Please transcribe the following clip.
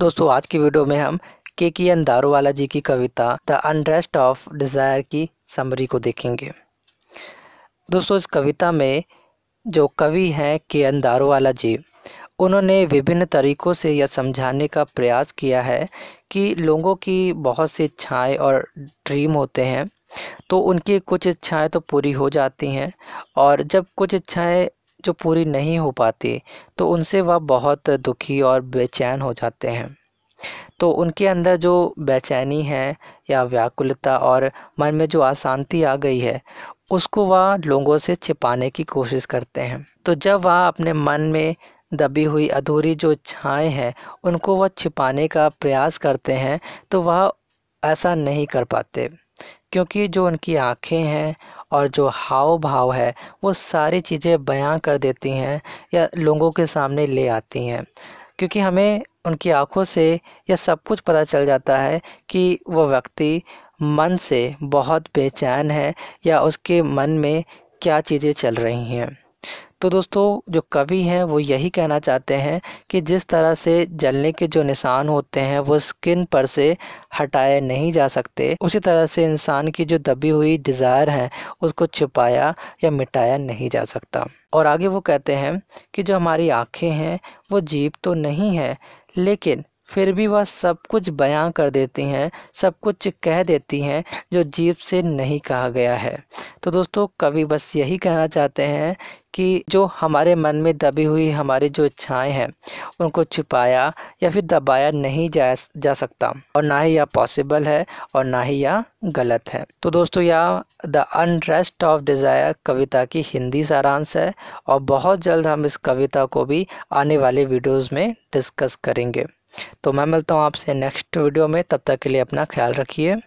दोस्तों आज की वीडियो में हम के के एन दारूवाला जी की कविता द अनरेस्ट ऑफ डिज़ायर की समरी को देखेंगे दोस्तों इस कविता में जो कवि हैं के एन दारूवाला जी उन्होंने विभिन्न तरीक़ों से यह समझाने का प्रयास किया है कि लोगों की बहुत सी इच्छाएँ और ड्रीम होते हैं तो उनकी कुछ इच्छाएं तो पूरी हो जाती हैं और जब कुछ इच्छाएं जो पूरी नहीं हो पाती तो उनसे वह बहुत दुखी और बेचैन हो जाते हैं तो उनके अंदर जो बेचैनी है या व्याकुलता और मन में जो अशांति आ गई है उसको वह लोगों से छिपाने की कोशिश करते हैं तो जब वह अपने मन में दबी हुई अधूरी जो इच्छाएँ हैं उनको वह छिपाने का प्रयास करते हैं तो वह ऐसा नहीं कर पाते क्योंकि जो उनकी आँखें हैं और जो हाव भाव है वो सारी चीज़ें बयां कर देती हैं या लोगों के सामने ले आती हैं क्योंकि हमें उनकी आँखों से यह सब कुछ पता चल जाता है कि वो व्यक्ति मन से बहुत बेचैन है या उसके मन में क्या चीज़ें चल रही हैं तो दोस्तों जो कवि हैं वो यही कहना चाहते हैं कि जिस तरह से जलने के जो निशान होते हैं वो स्किन पर से हटाए नहीं जा सकते उसी तरह से इंसान की जो दबी हुई डिज़ायर हैं उसको छुपाया या मिटाया नहीं जा सकता और आगे वो कहते हैं कि जो हमारी आँखें हैं वो जीप तो नहीं है लेकिन फिर भी वह सब कुछ बयां कर देती हैं सब कुछ कह देती हैं जो जीप से नहीं कहा गया है तो दोस्तों कभी बस यही कहना चाहते हैं कि जो हमारे मन में दबी हुई हमारी जो इच्छाएं हैं उनको छिपाया या फिर दबाया नहीं जा जा सकता और ना ही यह पॉसिबल है और ना ही यह गलत है तो दोस्तों यह द अनरेस्ट ऑफ डिज़ायर कविता की हिंदी सारांश है और बहुत जल्द हम इस कविता को भी आने वाले वीडियोज़ में डिस्कस करेंगे तो मैं मिलता हूँ आपसे नेक्स्ट वीडियो में तब तक के लिए अपना ख्याल रखिए